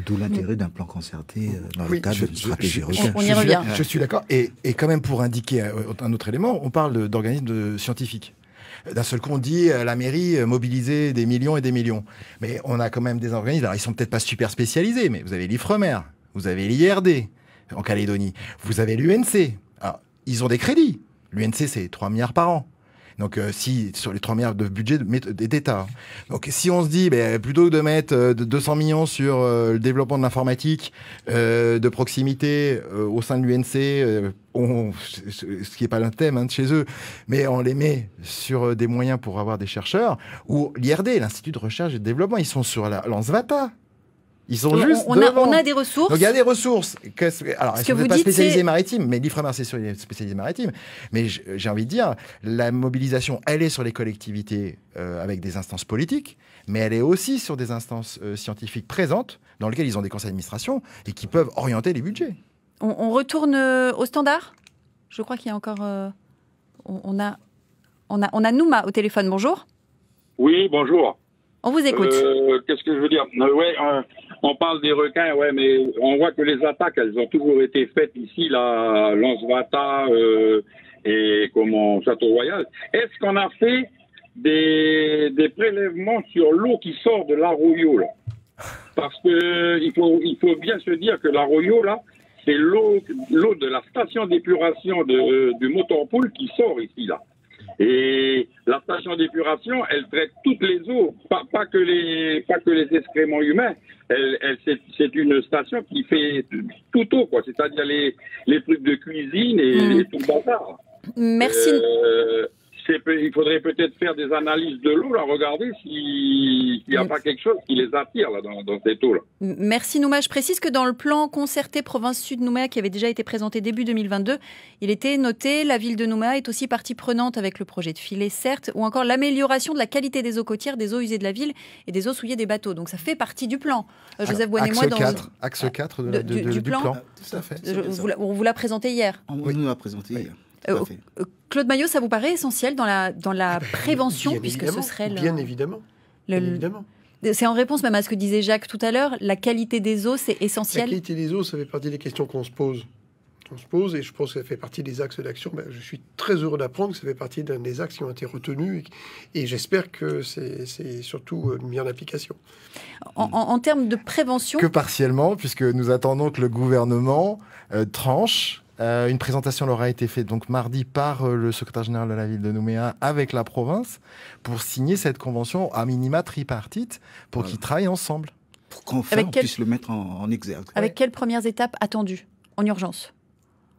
D'où l'intérêt d'un plan concerté euh, dans le cadre d'une stratégie je, je, Je suis d'accord. Et, et, quand même, pour indiquer euh, un autre élément, on parle d'organismes scientifiques d'un seul coup, on dit euh, la mairie euh, mobiliser des millions et des millions. Mais on a quand même des organismes. Alors, ils sont peut-être pas super spécialisés, mais vous avez l'Ifremer, vous avez l'IRD en Calédonie, vous avez l'UNC. Alors, ils ont des crédits. L'UNC, c'est 3 milliards par an. Donc, euh, si sur les 3 milliards de budget d'État. Hein. Donc, si on se dit, ben, plutôt que de mettre 200 euh, millions sur euh, le développement de l'informatique de proximité au sein de l'UNC, on, ce qui n'est pas un thème hein, de chez eux, mais on les met sur des moyens pour avoir des chercheurs, ou l'IRD, l'Institut de recherche et de développement, ils sont sur la Lansvata. Ils on, juste. A, des ressources. il y a des ressources. Ce que vous, pas spécialisé maritime, mais l'IFREMER, c'est spécialisé maritime. Mais j'ai envie de dire, la mobilisation, elle est sur les collectivités euh, avec des instances politiques, mais elle est aussi sur des instances euh, scientifiques présentes, dans lesquelles ils ont des conseils d'administration et qui peuvent orienter les budgets. On, retourne euh, au standard Je crois qu'il y a encore. on, a, on, a, on a Nouma au téléphone. Bonjour. Oui, bonjour. On vous écoute. Qu'est-ce que je veux dire ouais, on parle des requins, ouais, mais on voit que les attaques, elles ont toujours été faites ici, là, Lansvata euh, et comment Château Royal. Est-ce qu'on a fait des, prélèvements sur l'eau qui sort de l'Arroyo Parce que il faut il faut bien se dire que l'Arroyo là, c'est l'eau l'eau de la station d'épuration de, du Motorpool qui sort ici là. Et la station d'épuration, elle traite toutes les eaux, pas, que, les, pas que les excréments humains. Elle, elle c'est, une station qui fait tout eau, quoi. C'est-à-dire les, trucs de cuisine mm. et, tout le bazar. Merci. Euh, il faudrait peut-être faire des analyses de l'eau, regarder s'il n'y a mm. pas quelque chose qui les attire dans, ces cette là Merci Nouma. Je précise que dans le plan concerté Province Sud Nouméa, qui avait déjà été présenté début 2022, il était noté la ville de Nouma est aussi partie prenante avec le projet de filet, certes, ou encore l'amélioration de la qualité des eaux côtières, des eaux usées de la ville et des eaux souillées des bateaux. Donc ça fait partie du plan. Euh, Joseph Alors, moi dans axe 4 du, plan. on vous l'a présenté hier. On nous l'a présenté hier. Euh, euh, Claude Maillot, ça vous paraît essentiel dans la, dans la ah ben, prévention, puisque ce serait Bien évidemment. C'est en réponse même à ce que disait Jacques tout à l'heure, la qualité des eaux, c'est essentiel. La qualité des eaux, ça fait partie des questions qu'on se pose. On se pose, et je pense que ça fait partie des axes d'action. Ben, je suis très heureux d'apprendre que ça fait partie d'un des axes qui ont été retenus, et, j'espère que c'est surtout euh, mis en application. En, termes de prévention Que partiellement, puisque nous attendons que le gouvernement tranche euh, une présentation leur a été faite donc mardi par euh, le secrétaire général de la ville de Nouméa avec la province pour signer cette convention à minima tripartite pour qu'ils travaillent ensemble. Pour qu'enfin on puisse le mettre en, exergue. Avec quelles premières étapes attendues en urgence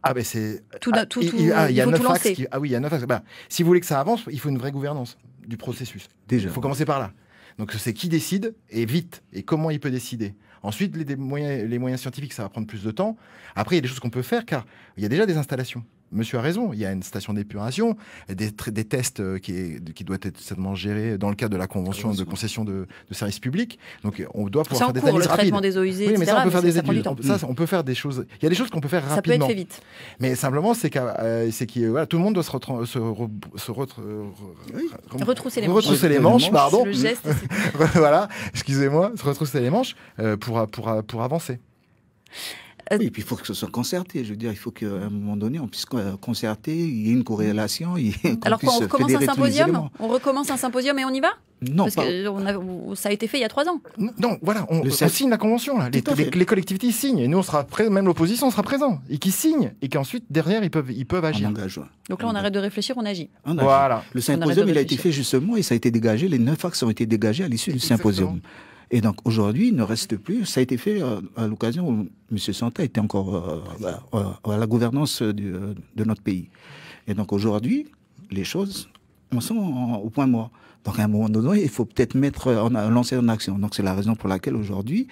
ah ben c'est tout, ah, tout, il, ah, y a neuf axes. ah oui, il y a neuf ben, si vous voulez que ça avance, il faut une vraie gouvernance du processus. Déjà. Il faut commencer par là. Donc c'est qui décide et vite et comment il peut décider. Ensuite, les, moyens, les moyens scientifiques, ça va prendre plus de temps. Après, il y a des choses qu'on peut faire car il y a déjà des installations monsieur a raison, il y a une station d'épuration, des, des, tests euh, qui, doivent être certainement gérés dans le cadre de la convention de concession de, services publics. Donc euh, on doit pouvoir faire des tests, analyses le traitement des eaux usées, oui, mais ça, on peut faire des études. ça, on peut faire des choses. Il y a des choses qu'on peut faire rapidement. Ça peut être fait vite. Mais simplement, c'est que euh, voilà, tout le monde doit se, retrousser les manches. Retrousser les manches, pardon. geste, voilà, excusez-moi, se retrousser les manches pour, pour avancer. Euh, oui, et puis il faut que ce soit concerté. Je veux dire, il faut qu'à un moment donné, on puisse concerter, il y ait une corrélation. Il Alors qu'on recommence un symposium On recommence un symposium et on y va non, parce que ça a été fait il y a trois ans. Non, voilà, on, signe la convention Les, collectivités signent et nous on sera même l'opposition sera présent et qui signe, et qu'ensuite derrière ils peuvent ils peuvent agir. Donc là on, arrête de réfléchir, on agit. voilà. Le symposium il a été fait justement et ça a été dégagé. Les neuf axes ont été dégagés à l'issue du symposium. Et donc aujourd'hui, il ne reste plus. Ça a été fait euh, à l'occasion où M. Santa était encore euh, euh, à la gouvernance de notre pays. Et donc aujourd'hui, les choses on sont au point mort. Donc à un moment donné, il faut peut-être mettre, en, lancer une action. Donc c'est la raison pour laquelle aujourd'hui,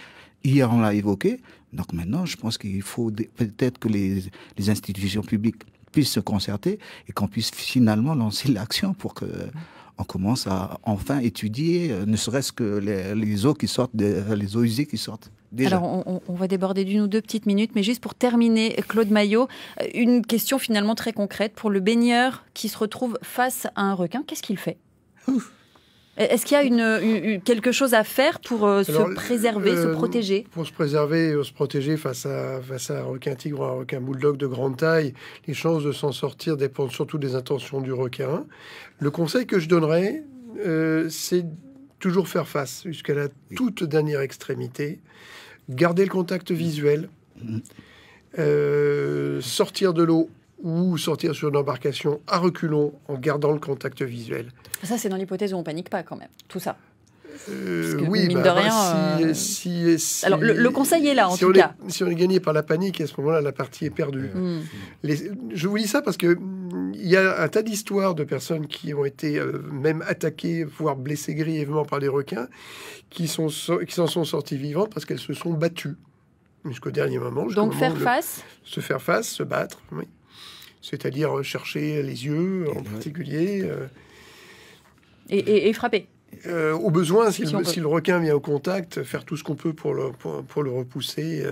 hier on l'a évoqué, donc maintenant je pense qu'il faut peut-être que les, les institutions publiques puissent se concerter et qu'on puisse finalement lancer l'action pour que on commence à enfin étudier, euh, ne serait-ce que les, eaux qui sortent, des, les eaux usées qui sortent. Déjà. Alors, on, va déborder d'une ou deux petites minutes, mais juste pour terminer, Claude Maillot, euh, une question finalement très concrète pour le baigneur qui se retrouve face à un requin. Qu'est-ce qu'il fait E, est-ce qu'il y a une, quelque chose à faire pour euh, se préserver, euh, se protéger Pour se préserver, euh, se protéger face à, face à un requin tigre ou un requin de grande taille, les chances de s'en sortir dépendent surtout des intentions du requin. Le conseil que je donnerais, c'est toujours faire face jusqu'à la toute dernière extrémité, garder le contact visuel, mm. sortir de l'eau ou sortir sur une embarcation à reculons en gardant le contact visuel. Ça, c'est dans l'hypothèse où on panique pas quand même, tout ça. Euh, oui, mine bah, de bah, rien, si, euh, Alors, le, conseil est là, en tout cas. si on est gagné par la panique, à ce moment-là, la partie est perdue. Mm. je vous dis ça parce qu'il mm, y a un tas d'histoires de personnes qui ont été euh, même attaquées, voire blessées grièvement par des requins, qui s'en sont, qui sont sorties vivantes parce qu'elles se sont battues jusqu'au dernier moment. Donc, faire face Se faire face, se battre, oui c'est-à-dire euh, chercher les yeux en particulier. Euh, et, frapper. Euh, au besoin, si, le, requin vient au contact, faire tout ce qu'on peut pour le repousser.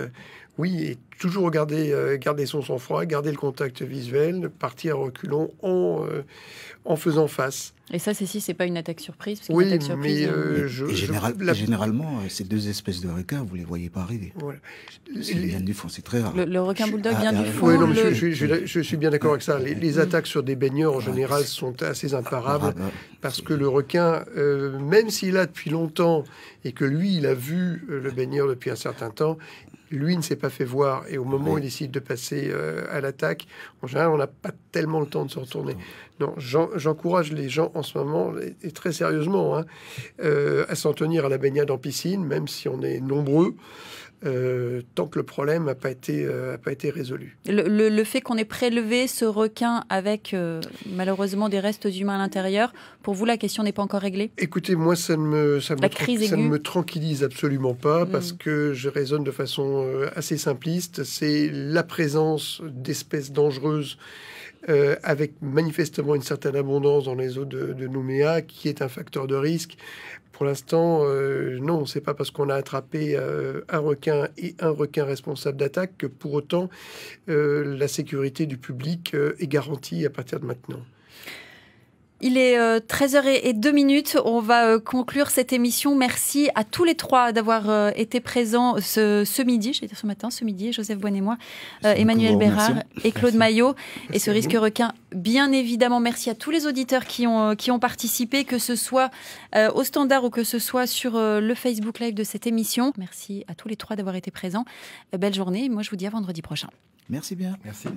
Oui, et toujours regarder, euh, garder son sang-froid, garder le contact visuel, partir reculons en, euh, en faisant face. Et ça, c'est si c'est pas une attaque surprise. Parce oui, surprise, mais hein. euh, généralement, ces deux espèces de requins, vous les voyez pas arriver. Ils du fond, c'est très rare. Le, requin bulldog ah, vient ah, du ah, fond. Oui, non, je, suis bien d'accord avec ça. Les, attaques sur des baigneurs en général sont assez imparables parce que le requin, même s'il a depuis longtemps et que lui, il a vu le baigneur depuis un certain temps, lui ne s'est pas fait voir et au moment où il décide de passer euh, à l'attaque, en général, on n'a pas tellement le temps de se retourner. Non, j'encourage les gens en ce moment, et, très sérieusement, hein, euh, à s'en tenir à la baignade en piscine, même si on est nombreux. Euh, tant que le problème n'a euh, pas, été, résolu. Le, fait qu'on ait prélevé ce requin avec euh, malheureusement des restes humains à l'intérieur, pour vous, la question n'est pas encore réglée Écoutez, moi, ça ne me, ça ne me tranquillise absolument pas mm. parce que je raisonne de façon assez simpliste. C'est la présence d'espèces dangereuses. avec manifestement une certaine abondance dans les eaux de Nouméa, qui est un facteur de risque, pour l'instant, euh, non, ce n'est pas parce qu'on a attrapé euh, un requin et un requin responsable d'attaque que pour autant euh, la sécurité du public est garantie à partir de maintenant. Il est 13h02 euh, minutes. On va euh, conclure cette émission. Merci à tous les trois d'avoir euh, été présents ce, midi, J'étais ce matin, ce midi, Joseph Boine et moi, Emmanuel Bérard et Claude Maillot. et ce risque requin, bien évidemment. Merci à tous les auditeurs qui ont, participé, que ce soit au standard ou que ce soit sur le Facebook Live de cette émission. Merci à tous les trois d'avoir été présents. belle journée. Moi, je vous dis à vendredi prochain. Merci bien. Merci.